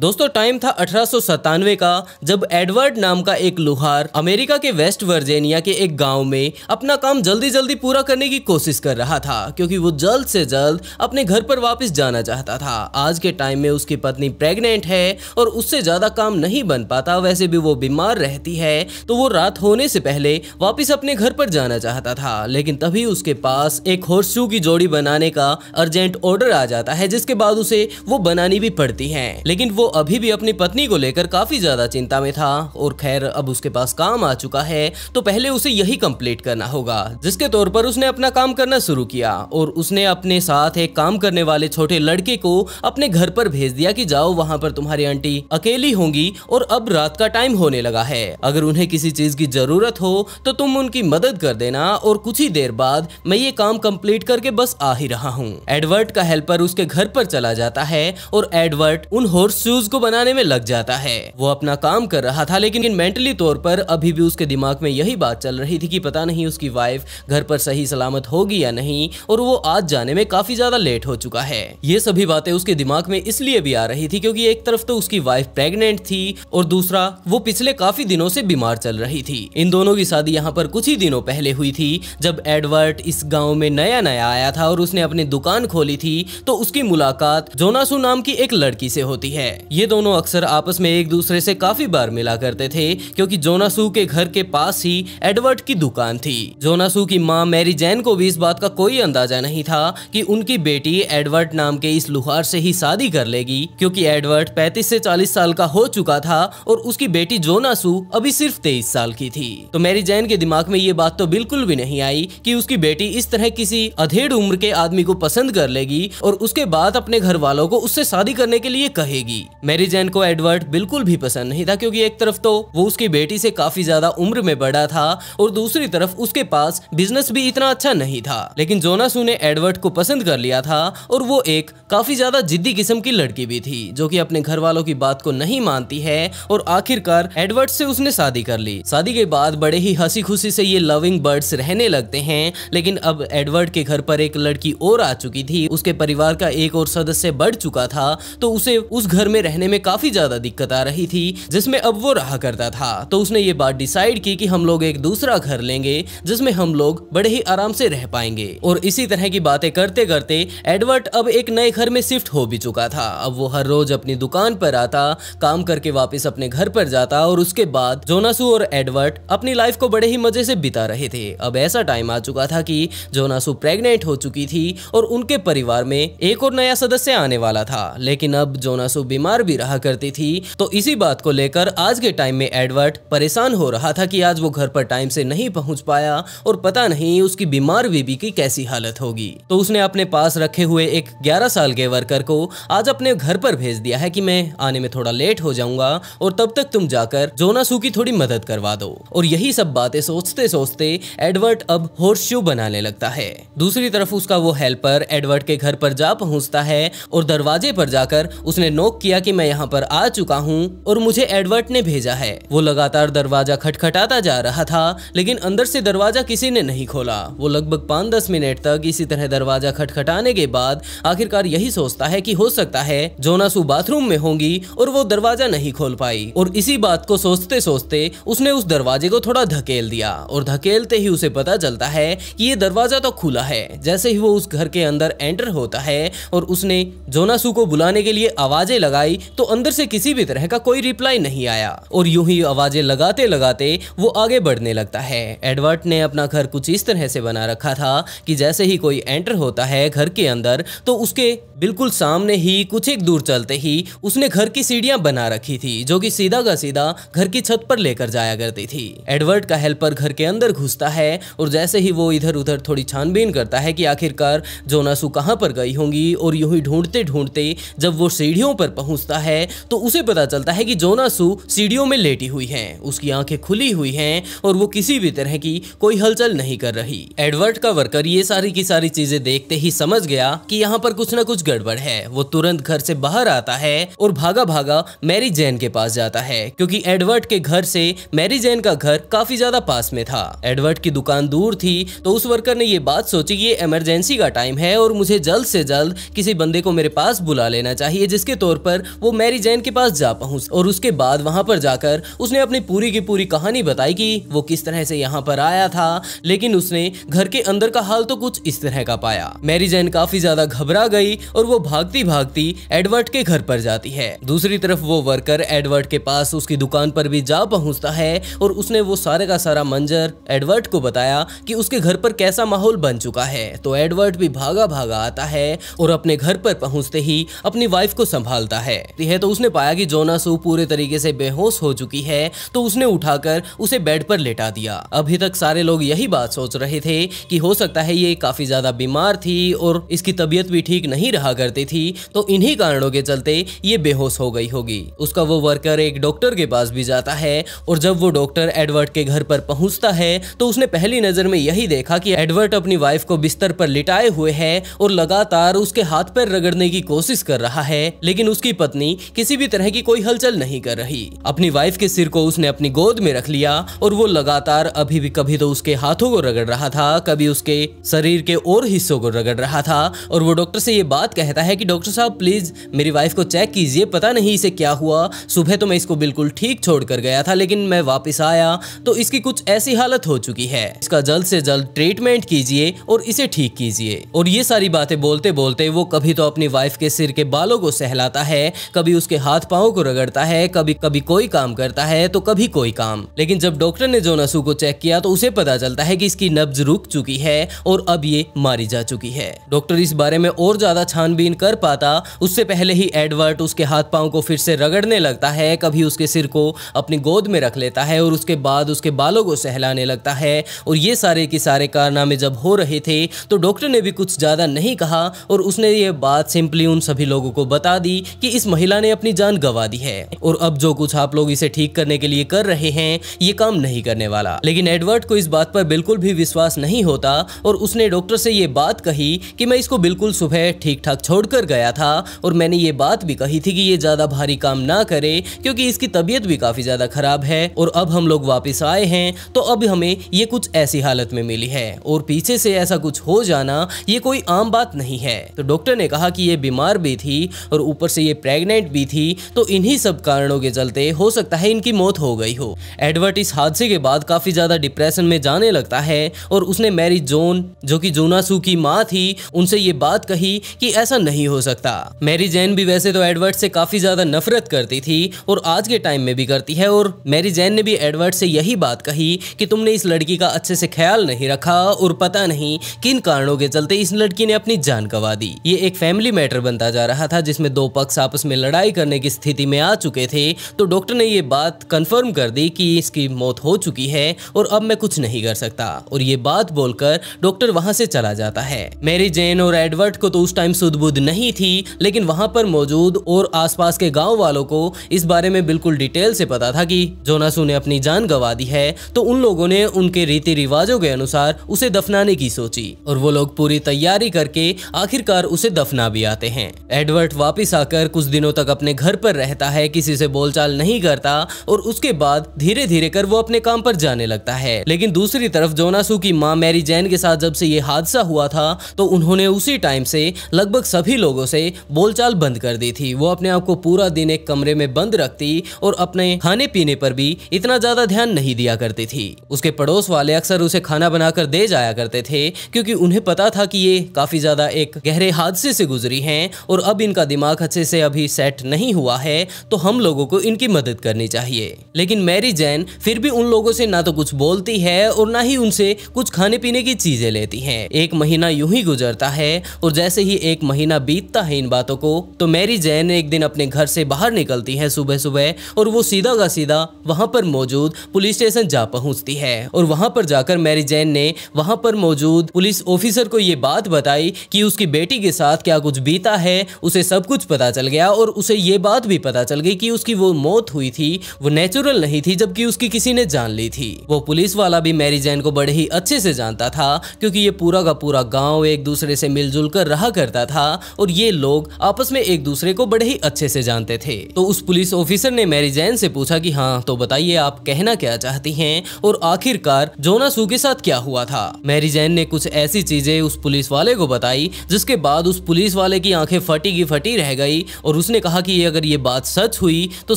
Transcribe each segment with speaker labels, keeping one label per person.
Speaker 1: दोस्तों टाइम था अठारह का जब एडवर्ड नाम का एक लुहार अमेरिका के वेस्ट वर्जेनिया के एक गांव में अपना काम जल्दी जल्दी पूरा करने की कोशिश कर रहा था क्योंकि वो जल्द से जल्द अपने घर पर वापस जाना चाहता था आज के टाइम में उसकी पत्नी प्रेग्नेंट है और उससे ज़्यादा काम नहीं बन पाता वैसे भी वो बीमार रहती है तो वो रात होने से पहले वापिस अपने घर पर जाना चाहता था लेकिन तभी उसके पास एक हॉर्सू की जोड़ी बनाने का अर्जेंट ऑर्डर आ जाता है जिसके बाद उसे वो बनानी भी पड़ती है लेकिन वो अभी भी अपनी पत्नी को लेकर काफी ज्यादा चिंता में था और खैर अब उसके पास काम आ चुका है तो पहले उसे यही कंप्लीट करना होगा जिसके तौर पर उसने अपना काम करना शुरू किया और उसने अपने साथ एक काम करने वाले छोटे लड़के को अपने घर पर भेज दिया कि जाओ वहाँ पर तुम्हारी आंटी अकेली होंगी और अब रात का टाइम होने लगा है अगर उन्हें किसी चीज की जरूरत हो तो तुम उनकी मदद कर देना और कुछ ही देर बाद मैं ये काम कम्प्लीट करके बस आ ही रहा हूँ एडवर्ट का हेल्पर उसके घर पर चला जाता है और एडवर्ट उन हॉर्स शूज को बनाने में लग जाता है वो अपना काम कर रहा था लेकिन मेंटली तौर पर अभी भी उसके दिमाग में यही बात चल रही थी कि पता नहीं उसकी वाइफ घर पर सही सलामत होगी या नहीं और वो आज जाने में काफी ज्यादा लेट हो चुका है ये सभी बातें उसके दिमाग में इसलिए भी आ रही थी क्योंकि एक तरफ तो उसकी वाइफ प्रेग्नेंट थी और दूसरा वो पिछले काफी दिनों से बीमार चल रही थी इन दोनों की शादी यहाँ पर कुछ ही दिनों पहले हुई थी जब एडवर्ट इस गाँव में नया नया आया था और उसने अपनी दुकान खोली थी तो उसकी मुलाकात जोनासू नाम की एक लड़की से होती है ये दोनों अक्सर आपस में एक दूसरे से काफी बार मिला करते थे क्योंकि जोनासू के घर के पास ही एडवर्ड की दुकान थी जोनासू की माँ मैरी जैन को भी इस बात का कोई अंदाजा नहीं था कि उनकी बेटी एडवर्ड नाम के इस लुहार से ही शादी कर लेगी क्योंकि एडवर्ड 35 से चालीस साल का हो चुका था और उसकी बेटी जोनासू अभी सिर्फ तेईस साल की थी तो मैरी जैन के दिमाग में ये बात तो बिल्कुल भी नहीं आई कि उसकी बेटी इस तरह किसी अधेड़ उम्र के आदमी को पसंद कर लेगी और उसके बाद अपने घर वालों को उससे शादी करने के लिए कहेगी मैरी जैन को एडवर्ड बिल्कुल भी पसंद नहीं था क्योंकि एक तरफ तो वो उसकी बेटी से काफी ज्यादा उम्र में बड़ा था और दूसरी तरफ उसके पास बिजनेस भी इतना अच्छा नहीं था लेकिन जोनासू ने एडवर्ड को पसंद कर लिया था और वो एक काफी ज्यादा जिद्दी किस्म की लड़की भी थी जो की अपने घर वालों की बात को नहीं मानती है और आखिरकार एडवर्ड से उसने शादी कर ली शादी के बाद बड़े ही हंसी खुशी से ये लविंग बर्ड्स रहने लगते हैं लेकिन अब एडवर्ड के घर पर एक लड़की और आ चुकी थी उसके परिवार का एक और सदस्य बढ़ चुका था तो उसे उस घर में रहने में काफी ज्यादा दिक्कत आ रही थी जिसमें अब वो रहा करता था तो उसने ये बात डिसाइड की कि हम लोग एक दूसरा घर लेंगे जिसमें हम लोग बड़े ही आराम से रह पाएंगे और इसी तरह की बातें करते करते एडवर्ट अब एक नए घर में शिफ्ट हो भी चुका था अब वो हर रोज अपनी दुकान पर आता काम करके वापस अपने घर पर जाता और उसके बाद जोनासु और एडवर्ट अपनी लाइफ को बड़े ही मजे से बिता रहे थे अब ऐसा टाइम आ चुका था कि जोनासु प्रेग्नेंट हो चुकी थी और उनके परिवार में एक और नया सदस्य आने वाला था लेकिन अब जोनासु बीमार बीमार भी रहा करती थी तो इसी बात को लेकर आज के टाइम में एडवर्ट परेशान हो रहा था कि आज वो घर पर टाइम से नहीं पहुंच पाया और पता नहीं उसकी बीमार बीबी की कैसी हालत होगी तो उसने अपने पास रखे हुए एक ग्यारह साल के वर्कर को आज अपने घर पर भेज दिया है कि मैं आने में थोड़ा लेट हो जाऊंगा और तब तक तुम जाकर जोनासू की थोड़ी मदद करवा दो और यही सब बातें सोचते सोचते एडवर्ट अब होर्सू बनाने लगता है दूसरी तरफ उसका वो हेल्पर एडवर्ट के घर पर जा पहुंचता है और दरवाजे पर जाकर उसने नोक किया कि कि मैं यहाँ पर आ चुका हूँ और मुझे एडवर्ट ने भेजा है वो लगातार दरवाजा खटखटाता जा रहा था लेकिन अंदर से दरवाजा किसी ने नहीं खोला वो लगभग पाँच दस मिनट तक इसी तरह दरवाजा खटखटाने के बाद आखिरकार यही सोचता है की हो सकता है जोनासू बाथरूम में होंगी और वो दरवाजा नहीं खोल पाई और इसी बात को सोचते सोचते उसने उस दरवाजे को थोड़ा धकेल दिया और धकेलते ही उसे पता चलता है कि ये दरवाजा तो खुला है जैसे ही वो उस घर के अंदर एंटर होता है और उसने जोनासू को बुलाने के लिए आवाजें लगाई तो अंदर से किसी भी तरह का कोई रिप्लाई नहीं आया और यूं ही आवाजें लगाते लगाते वो आगे बढ़ने लगता है एडवर्ट ने अपना घर कुछ इस तरह से बना रखा था कि जैसे ही कोई एंटर होता है घर के अंदर तो उसके बिल्कुल सामने ही कुछ एक दूर चलते ही उसने घर की सीढ़ियां बना रखी थी जो कि सीधा का सीधा घर की छत पर लेकर जाया करती थी एडवर्ड का हेल्पर घर के अंदर घुसता है और जैसे ही वो इधर उधर थोड़ी छानबीन करता है कि आखिरकार जोनासू कहाँ पर गई होंगी और यूं ही ढूंढते ढूंढते जब वो सीढ़ियों पर पहुंचता है तो उसे पता चलता है कि जोनासू सीढ़ियों में लेटी हुई है उसकी आंखें खुली हुई हैं और वो किसी भी तरह की कोई हलचल नहीं कर रही एडवर्ड का वर्कर ये सारी की सारी चीजें देखते ही समझ गया कि यहाँ पर कुछ ना कुछ गड़बड़ है वो तुरंत घर से बाहर आता है और भागा भागा मैरी जैन के पास जाता है क्योंकि एडवर्ड के घर से मैरी जैन का घर काफी ज्यादा पास में था एडवर्ड की दुकान दूर थी तो उस वर्कर ने ये बात सोची ये इमरजेंसी का टाइम है और मुझे जल्द से जल्द किसी बंदे को मेरे पास बुला लेना चाहिए जिसके तौर पर वो मैरी जैन के पास जा पहुंच और उसके बाद वहां पर जाकर उसने अपनी पूरी की पूरी कहानी बताई कि वो किस तरह से यहाँ पर आया था लेकिन उसने घर के अंदर का हाल तो कुछ इस तरह का पाया मैरी जैन काफी ज्यादा घबरा गई और वो भागती भागती एडवर्ट के घर पर जाती है दूसरी तरफ वो वर्कर एडवर्ट के पास उसकी दुकान पर भी जा पहुंचता है और उसने वो सारे का सारा मंजर एडवर्ट को बताया कि उसके घर पर कैसा माहौल बन चुका है तो एडवर्ट भी भागा भागा आता है और अपने घर पर पहुंचते ही अपनी वाइफ को संभालता है है तो उसने पाया कि जोनासू पूरे तरीके से बेहोश हो चुकी है तो उसने उठाकर उसे बेड पर लेटा दिया अभी तक सारे लोग यही बात सोच रहे थे कि हो सकता है ये काफी ज्यादा बीमार थी और इसकी तबीयत भी ठीक नहीं रहा रहा करती थी तो इन्हीं कारणों के चलते ये बेहोश हो गई होगी उसका वो वर्कर एक डॉक्टर के पास भी जाता है और जब वो डॉक्टर एडवर्ड के घर पर पहुंचता है तो उसने पहली नजर में यही देखा कि एडवर्ड अपनी वाइफ को बिस्तर पर लिटाए हुए है और लगातार उसके हाथ पैर रगड़ने की कोशिश कर रहा है लेकिन उसकी पत्नी किसी भी तरह की कोई हलचल नहीं कर रही अपनी वाइफ के सिर को उसने अपनी गोद में रख लिया और वो लगातार अभी भी कभी तो उसके हाथों को रगड़ रहा था कभी उसके शरीर के और हिस्सों को रगड़ रहा था और वो डॉक्टर से ये बात कहता है कि डॉक्टर साहब प्लीज़ मेरी वाइफ को चेक कीजिए पता नहीं इसे क्या हुआ सुबह तो मैं इसको बिल्कुल ठीक छोड़ कर गया था लेकिन मैं वापस आया तो इसकी कुछ ऐसी हालत हो चुकी है इसका जल्द से जल्द ट्रीटमेंट कीजिए और इसे ठीक कीजिए और ये सारी बातें बोलते बोलते वो कभी तो अपनी वाइफ के सिर के बालों को सहलाता है कभी उसके हाथ पाओ को रगड़ता है कभी कभी कोई काम करता है तो कभी कोई काम लेकिन जब डॉक्टर ने जो नसू को चेक किया तो उसे पता चलता है की इसकी नब्ज रुक चुकी है और अब ये मारी जा चुकी है डॉक्टर इस बारे में और ज्यादा छान छानबीन कर पाता उससे पहले ही एडवर्ट उसके हाथ पांव को फिर से रगड़ने लगता है कभी उसके सिर को अपनी गोद में रख लेता है और उसके बाद उसके बालों को सहलाने लगता है और ये सारे के सारे कारनामे जब हो रहे थे तो डॉक्टर ने भी कुछ ज़्यादा नहीं कहा और उसने ये बात सिंपली उन सभी लोगों को बता दी कि इस महिला ने अपनी जान गंवा दी है और अब जो कुछ आप लोग इसे ठीक करने के लिए कर रहे हैं ये काम नहीं करने वाला लेकिन एडवर्ड को इस बात पर बिल्कुल भी विश्वास नहीं होता और उसने डॉक्टर से ये बात कही कि मैं इसको बिल्कुल सुबह ठीक ठाक साथ छोड़कर गया था और मैंने ये बात भी कही थी कि ये ज़्यादा भारी काम ना करे क्योंकि इसकी तबीयत भी काफ़ी ज़्यादा ख़राब है और अब हम लोग वापस आए हैं तो अब हमें ये कुछ ऐसी हालत में मिली है और पीछे से ऐसा कुछ हो जाना ये कोई आम बात नहीं है तो डॉक्टर ने कहा कि ये बीमार भी थी और ऊपर से ये प्रेग्नेंट भी थी तो इन्हीं सब कारणों के चलते हो सकता है इनकी मौत हो गई हो एडवर्ट इस हादसे के बाद काफ़ी ज़्यादा डिप्रेशन में जाने लगता है और उसने मैरी जोन जो कि जोनासू की माँ थी उनसे ये बात कही कि ऐसा नहीं हो सकता मैरी जैन भी वैसे तो एडवर्ड से काफी ज्यादा नफरत करती थी और आज के टाइम में भी करती है और मैरी जैन ने भी एडवर्ड से यही बात कही कि तुमने इस लड़की का अच्छे से ख्याल नहीं रखा और पता नहीं किन कारणों के चलते इस लड़की ने अपनी जान गवा दी ये एक फैमिली मैटर बनता जा रहा था जिसमें दो पक्ष आपस में लड़ाई करने की स्थिति में आ चुके थे तो डॉक्टर ने ये बात कंफर्म कर दी कि इसकी मौत हो चुकी है और अब मैं कुछ नहीं कर सकता और ये बात बोलकर डॉक्टर वहां से चला जाता है मेरी जैन और एडवर्ड को तो उस टाइम सुदबुद्ध नहीं थी लेकिन वहाँ पर मौजूद और आसपास के गाँव वालों को इस बारे में बिल्कुल डिटेल से पता था कि जोनासू ने अपनी जान गंवा दी है तो उन लोगों ने उनके रीति रिवाजों के अनुसार उसे दफनाने की सोची और वो लोग पूरी तैयारी करके आखिरकार उसे दफना भी आते हैं एडवर्ट वापिस आकर कुछ दिनों तक अपने घर पर रहता है किसी से बोलचाल नहीं करता और उसके बाद धीरे धीरे कर वो अपने काम पर जाने लगता है लेकिन दूसरी तरफ जोनासू की माँ मैरी जैन के साथ जब से ये हादसा हुआ था तो उन्होंने उसी टाइम से लगभग लगभग सभी लोगों से बोलचाल बंद कर दी थी वो अपने आप को पूरा दिन एक कमरे में बंद रखती और अपने खाने पीने पर भी इतना ज्यादा ध्यान नहीं दिया करती थी उसके पड़ोस वाले अक्सर उसे खाना बनाकर दे जाया करते थे क्योंकि उन्हें पता था कि ये काफी ज्यादा एक गहरे हादसे से गुजरी हैं और अब इनका दिमाग अच्छे से अभी सेट नहीं हुआ है तो हम लोगों को इनकी मदद करनी चाहिए लेकिन मैरी जैन फिर भी उन लोगों से ना तो कुछ बोलती है और ना ही उनसे कुछ खाने पीने की चीजें लेती है एक महीना यूं ही गुजरता है और जैसे ही एक महीना बीतता है इन बातों को तो मैरी जैन एक दिन अपने घर से बाहर निकलती है सुबह सुबह और वो सीधा का सीधा वहां पर मौजूद पुलिस स्टेशन जा पहुंचती है और वहां पर जाकर मैरी जैन ने वहां पर मौजूद पुलिस ऑफिसर को ये बात बताई कि उसकी बेटी के साथ क्या कुछ बीता है उसे सब कुछ पता चल गया और उसे ये बात भी पता चल गई कि उसकी वो मौत हुई थी वो नेचुरल नहीं थी जबकि उसकी किसी ने जान ली थी वो पुलिस वाला भी मैरी जैन को बड़े ही अच्छे से जानता था क्योंकि ये पूरा का पूरा गांव एक दूसरे से मिलजुल कर रहा करता था था और ये लोग आपस में एक दूसरे को बड़े ही अच्छे से जानते थे तो उस पुलिस ऑफिसर ने मैरी जैन से पूछा कि हाँ तो बताइए आप कहना क्या चाहती हैं और आखिरकार जोनासू के साथ क्या हुआ था मैरी जैन ने कुछ ऐसी चीजें उस पुलिस वाले को बताई जिसके बाद उस पुलिस वाले की आंखें फटी की फटी रह गई और उसने कहा कि अगर ये बात सच हुई तो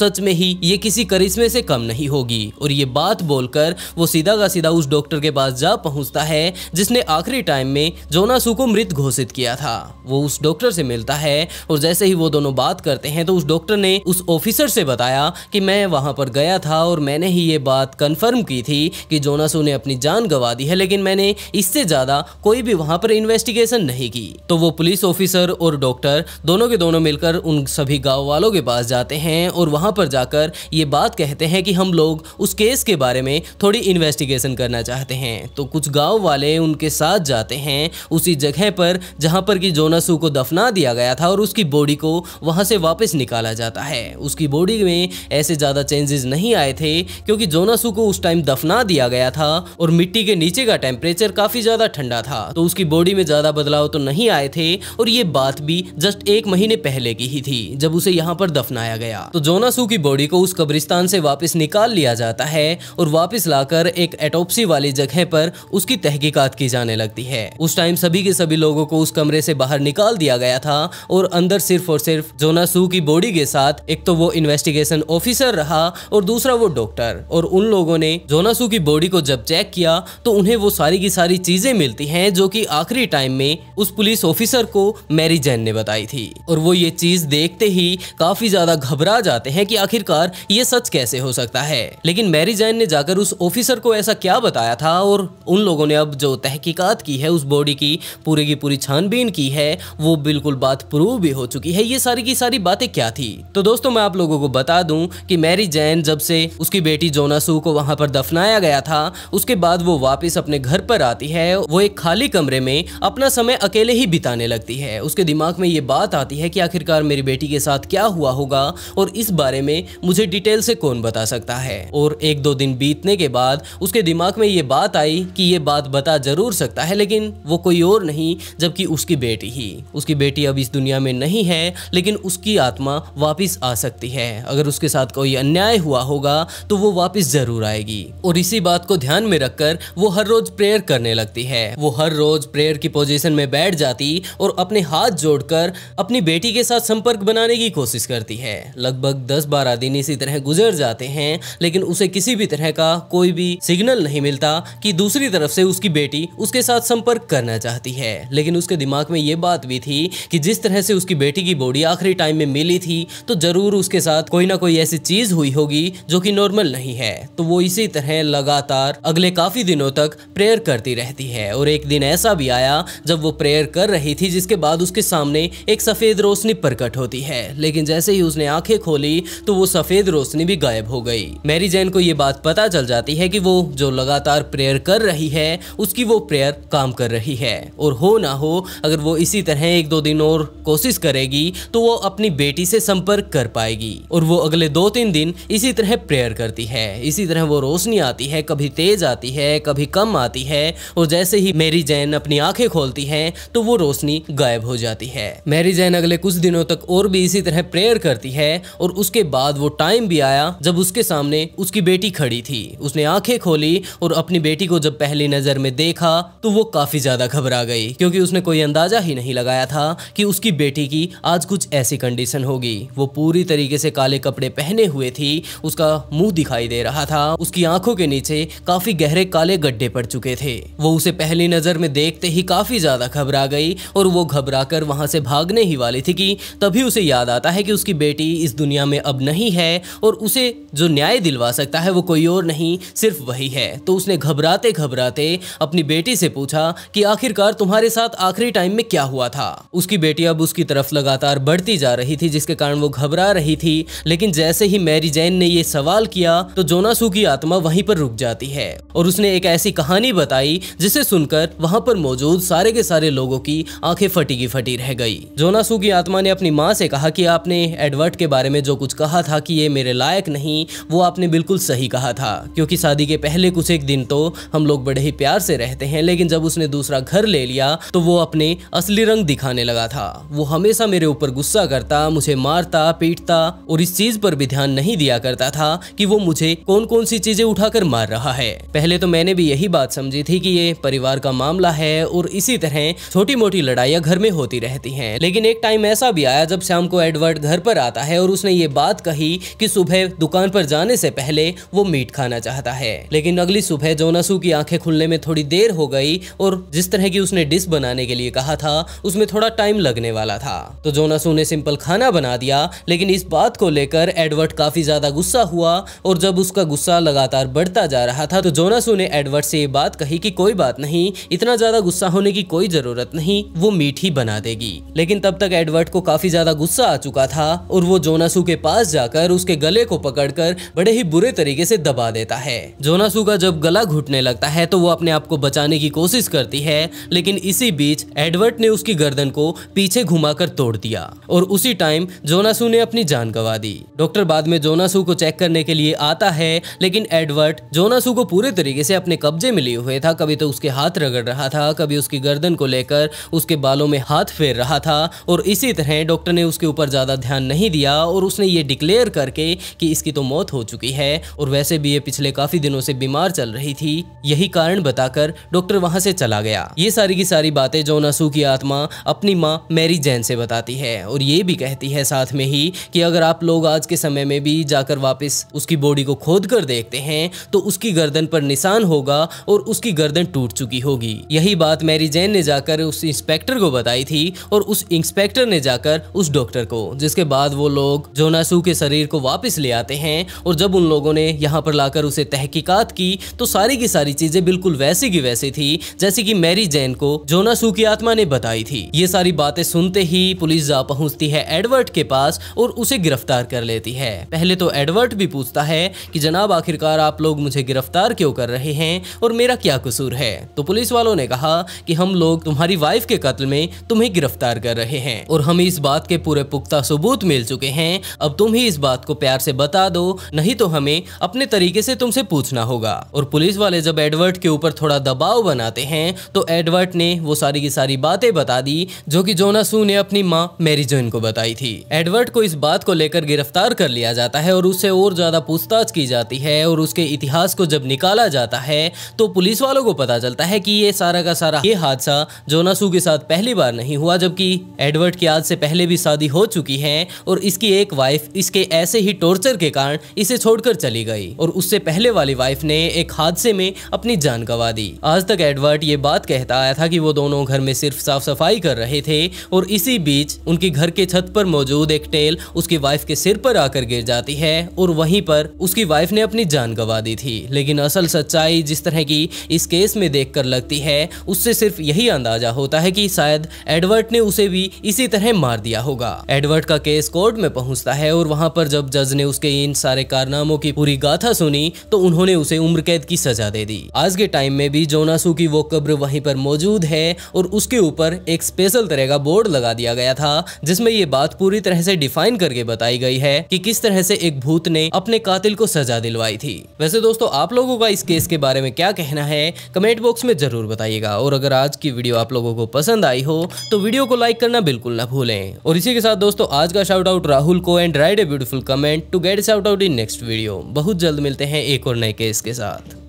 Speaker 1: सच में ही ये किसी करिश्मे से कम नहीं होगी और ये बात बोलकर वो सीधा का सीधा उस डॉक्टर के पास जा पहुंचता है जिसने आखिरी टाइम में जोनासू को मृत घोषित किया था वो उस डॉक्टर से मिलता है और जैसे ही वो दोनों बात करते हैं तो उस डॉक्टर ने उस ऑफिसर से बताया कि मैं वहां पर गया था और मैंने ही ये बात कन्फर्म की थी कि जोनासू ने अपनी जान गंवा दी है लेकिन मैंने इससे ज़्यादा कोई भी वहां पर इन्वेस्टिगेशन नहीं की तो वो पुलिस ऑफिसर और डॉक्टर दोनों के दोनों मिलकर उन सभी गाँव वालों के पास जाते हैं और वहां पर जाकर ये बात कहते हैं कि हम लोग उस केस के बारे में थोड़ी इन्वेस्टिगेशन करना चाहते हैं तो कुछ गाँव वाले उनके साथ जाते हैं उसी जगह पर जहां पर कि जोनासू यीशु को दफना दिया गया था और उसकी बॉडी को वहां से वापस निकाला जाता है उसकी बॉडी में ऐसे ज़्यादा चेंजेस नहीं आए थे क्योंकि जोनासू को उस टाइम दफना दिया गया था और मिट्टी के नीचे का टेम्परेचर काफ़ी ज़्यादा ठंडा था तो उसकी बॉडी में ज़्यादा बदलाव तो नहीं आए थे और ये बात भी जस्ट एक महीने पहले की ही थी जब उसे यहाँ पर दफनाया गया तो जोनासू की बॉडी को उस कब्रिस्तान से वापस निकाल लिया जाता है और वापस लाकर एक एटोप्सी वाली जगह पर उसकी तहकीकात की जाने लगती है उस टाइम सभी के सभी लोगों को उस कमरे से बाहर निकाल निकाल दिया गया था और अंदर सिर्फ और सिर्फ जोना सू की बॉडी के साथ एक तो वो इन्वेस्टिगेशन ऑफिसर रहा और दूसरा वो डॉक्टर और उन लोगों ने जोना सू की बॉडी को जब चेक किया तो उन्हें वो सारी की सारी चीजें मिलती हैं जो कि आखिरी टाइम में उस पुलिस ऑफिसर को मैरी जैन ने बताई थी और वो ये चीज देखते ही काफी ज्यादा घबरा जाते हैं कि आखिरकार ये सच कैसे हो सकता है लेकिन मैरी जैन ने जाकर उस ऑफिसर को ऐसा क्या बताया था और उन लोगों ने अब जो तहकीकात की है उस बॉडी की पूरी की पूरी छानबीन की है वो बिल्कुल बात प्रूव भी हो चुकी है ये सारी की सारी बातें क्या थी तो दोस्तों मैं आप लोगों को बता दूं कि मैरी जैन जब से उसकी बेटी जोनासू को वहां पर दफनाया गया था उसके बाद वो वापस अपने घर पर आती है वो एक खाली कमरे में अपना समय अकेले ही बिताने लगती है उसके दिमाग में ये बात आती है कि आखिरकार मेरी बेटी के साथ क्या हुआ होगा और इस बारे में मुझे डिटेल से कौन बता सकता है और एक दो दिन बीतने के बाद उसके दिमाग में ये बात आई कि ये बात बता जरूर सकता है लेकिन वो कोई और नहीं जबकि उसकी बेटी ही उसकी बेटी अब इस दुनिया में नहीं है लेकिन उसकी आत्मा वापस आ सकती है अगर उसके साथ कोई अन्याय हुआ होगा तो वो वापस जरूर आएगी और इसी बात को ध्यान में रखकर वो हर रोज प्रेयर करने लगती है वो हर रोज प्रेयर की पोजिशन में बैठ जाती और अपने हाथ जोड़कर अपनी बेटी के साथ संपर्क बनाने की कोशिश करती है लगभग दस बारह दिन इसी तरह गुजर जाते हैं लेकिन उसे किसी भी तरह का कोई भी सिग्नल नहीं मिलता कि दूसरी तरफ से उसकी बेटी उसके साथ संपर्क करना चाहती है लेकिन उसके दिमाग में ये बात भी थी कि जिस तरह से उसकी बेटी की बॉडी आखिरी टाइम में मिली थी तो जरूर उसके साथ कोई ना कोई ऐसी चीज हुई होगी जो कि नॉर्मल नहीं है तो वो इसी तरह लगातार अगले काफी दिनों तक प्रेयर करती रहती है और एक दिन ऐसा भी आया जब वो प्रेयर कर रही थी जिसके बाद उसके सामने एक सफेद रोशनी प्रकट होती है लेकिन जैसे ही उसने आंखें खोली तो वो सफेद रोशनी भी गायब हो गई मैरी जैन को ये बात पता चल जाती है कि वो जो लगातार प्रेयर कर रही है उसकी वो प्रेयर काम कर रही है और हो ना हो अगर वो इसी तरह तरह एक दो दिन और कोशिश करेगी तो वो अपनी बेटी से संपर्क कर पाएगी और वो अगले दो तीन दिन इसी तरह प्रेयर करती है इसी तरह वो रोशनी आती है कभी तेज आती है कभी कम आती है और जैसे ही मेरी जैन अपनी आंखें खोलती है तो वो रोशनी गायब हो जाती है मेरी जैन अगले कुछ दिनों तक और भी इसी तरह प्रेयर करती है और उसके बाद वो टाइम भी आया जब उसके सामने उसकी बेटी खड़ी थी उसने आंखें खोली और अपनी बेटी को जब पहली नजर में देखा तो वो काफी ज्यादा घबरा गई क्योंकि उसने कोई अंदाजा ही नहीं लगा लगाया था कि उसकी बेटी की आज कुछ ऐसी कंडीशन होगी वो पूरी तरीके से काले कपड़े पहने हुए थी उसका मुंह दिखाई दे रहा था उसकी आंखों के नीचे काफी गहरे काले गड्ढे पड़ चुके थे वो उसे पहली नजर में देखते ही काफी ज्यादा घबरा गई और वो घबरा कर वहां से भागने ही वाली थी कि तभी उसे याद आता है कि उसकी बेटी इस दुनिया में अब नहीं है और उसे जो न्याय दिलवा सकता है वो कोई और नहीं सिर्फ वही है तो उसने घबराते घबराते अपनी बेटी से पूछा कि आखिरकार तुम्हारे साथ आखिरी टाइम में क्या हुआ था उसकी बेटी अब उसकी तरफ लगातार बढ़ती जा रही थी जिसके कारण वो घबरा रही थी लेकिन जैसे ही मैरी जैन ने ये सवाल किया तो जोनासू की आत्मा वहीं पर रुक जाती है और उसने एक ऐसी कहानी बताई जिसे सुनकर वहां पर मौजूद सारे के सारे लोगों की आंखें फटी की फटी रह गई जोनासू की आत्मा ने अपनी माँ से कहा कि आपने एडवर्ड के बारे में जो कुछ कहा था कि ये मेरे लायक नहीं वो आपने बिल्कुल सही कहा था क्योंकि शादी के पहले कुछ एक दिन तो हम लोग बड़े ही प्यार से रहते हैं लेकिन जब उसने दूसरा घर ले लिया तो वो अपने असली रंग दिखाने लगा था वो हमेशा मेरे ऊपर गुस्सा करता मुझे मारता पीटता और इस चीज पर भी ध्यान नहीं दिया करता था कि वो मुझे कौन कौन सी चीजें उठाकर मार रहा है पहले तो मैंने भी यही बात समझी थी कि ये परिवार का मामला है और इसी तरह छोटी मोटी लड़ाइयाँ घर में होती रहती हैं लेकिन एक टाइम ऐसा भी आया जब शाम को एडवर्ड घर पर आता है और उसने ये बात कही कि सुबह दुकान पर जाने से पहले वो मीट खाना चाहता है लेकिन अगली सुबह जोनासू की आंखें खुलने में थोड़ी देर हो गई और जिस तरह की उसने डिश बनाने के लिए कहा था उस उसमें थोड़ा टाइम लगने वाला था तो जोनासू ने सिंपल खाना बना दिया लेकिन इस बात को लेकर एडवर्ड काफी ज्यादा गुस्सा हुआ और जब उसका गुस्सा लगातार बढ़ता जा रहा था तो जोनासू ने एडवर्ड से ये बात कही कि कोई बात नहीं इतना ज्यादा गुस्सा होने की कोई जरूरत नहीं वो मीट ही बना देगी लेकिन तब तक एडवर्ड को काफी ज्यादा गुस्सा आ चुका था और वो जोनासू के पास जाकर उसके गले को पकड़कर बड़े ही बुरे तरीके से दबा देता है जोनासू का जब गला घुटने लगता है तो वो अपने आप को बचाने की कोशिश करती है लेकिन इसी बीच एडवर्ड ने उसकी गर्दन को पीछे घुमाकर तोड़ दिया और उसी टाइम जोनासू ने अपनी जान गवा दी डॉक्टर बाद में जोनासू को चेक करने के लिए आता है लेकिन एडवर्ट जोनासू को पूरे तरीके से अपने कब्जे में लिए हुए था कभी तो उसके हाथ रगड़ रहा था कभी उसकी गर्दन को लेकर उसके बालों में हाथ फेर रहा था और इसी तरह डॉक्टर ने उसके ऊपर ज़्यादा ध्यान नहीं दिया और उसने ये डिक्लेयर करके कि इसकी तो मौत हो चुकी है और वैसे भी ये पिछले काफ़ी दिनों से बीमार चल रही थी यही कारण बताकर डॉक्टर वहां से चला गया ये सारी की सारी बातें जोनासू की आत्मा माँ अपनी माँ मैरी जैन से बताती है और ये भी कहती है साथ में ही कि अगर आप लोग आज के समय में भी जाकर वापस उसकी बॉडी को खोद कर देखते हैं तो उसकी गर्दन पर निशान होगा और उसकी गर्दन टूट चुकी होगी यही बात मैरी जैन ने जाकर उस इंस्पेक्टर को बताई थी और उस इंस्पेक्टर ने जाकर उस डॉक्टर को जिसके बाद वो लोग जोनासू के शरीर को वापस ले आते हैं और जब उन लोगों ने यहाँ पर लाकर उसे तहकीकात की तो सारी की सारी चीजें बिल्कुल वैसी की वैसी थी जैसे कि मैरी जैन को जोनासू की आत्मा ने बताई थी थी ये सारी बातें सुनते ही पुलिस जा पहुंचती है एडवर्ट के पास और उसे गिरफ्तार कर लेती है पहले तो एडवर्ट भी पूछता है कि जनाब आखिरकार आप लोग मुझे गिरफ्तार क्यों कर रहे हैं और मेरा क्या कसूर है तो पुलिस वालों ने कहा कि हम लोग तुम्हारी वाइफ के कत्ल में तुम्हें गिरफ्तार कर रहे हैं और हमें इस बात के पूरे पुख्ता सबूत मिल चुके हैं अब तुम ही इस बात को प्यार से बता दो नहीं तो हमें अपने तरीके से तुमसे पूछना होगा और पुलिस वाले जब एडवर्ट के ऊपर थोड़ा दबाव बनाते हैं तो एडवर्ट ने वो सारी की सारी बातें बता दी जो कि जोनासू ने अपनी माँ मेरी जोइन को बताई थी एडवर्ड को इस बात को लेकर गिरफ्तार कर लिया जाता है और उससे और ज्यादा पूछताछ की जाती है और उसके इतिहास को जब निकाला जाता है तो पुलिस वालों को पता चलता है कि ये सारा का सारा ये हादसा जोनासू के साथ पहली बार नहीं हुआ जबकि एडवर्ड की आज से पहले भी शादी हो चुकी है और इसकी एक वाइफ इसके ऐसे ही टॉर्चर के कारण इसे छोड़कर चली गई और उससे पहले वाली वाइफ ने एक हादसे में अपनी जान गवा दी आज तक एडवर्ड ये बात कहता आया था कि वो दोनों घर में सिर्फ साफ सफाई सफाई कर रहे थे और इसी बीच उनके घर के छत पर मौजूद एक टेल उसकी वाइफ के सिर पर आकर गिर जाती है और वहीं पर उसकी वाइफ ने अपनी जान गंवा दी थी लेकिन असल सच्चाई जिस तरह की इस केस में देख कर लगती है उससे सिर्फ यही अंदाजा होता है की शायद एडवर्ट ने उसे भी इसी तरह मार दिया होगा एडवर्ट का केस कोर्ट में पहुंचता है और वहां पर जब जज ने उसके इन सारे कारनामों की पूरी गाथा सुनी तो उन्होंने उसे उम्र कैद की सजा दे दी आज के टाइम में भी जोनासू की वो कब्र वहीं पर मौजूद है और उसके ऊपर एक स्पेशल तरह का बोर्ड लगा दिया गया था जिसमें ये बात पूरी तरह से डिफाइन करके बताई गई है कि किस तरह से एक भूत ने अपने कातिल को सजा दिलवाई थी वैसे दोस्तों आप लोगों का इस केस के बारे में क्या कहना है कमेंट बॉक्स में जरूर बताइएगा और अगर आज की वीडियो आप लोगों को पसंद आई हो तो वीडियो को लाइक करना बिल्कुल ना भूलें और इसी के साथ दोस्तों आज का शाउट आउट राहुल को and write a beautiful comment to get shout out in next video बहुत जल्द मिलते हैं एक और नए केस के साथ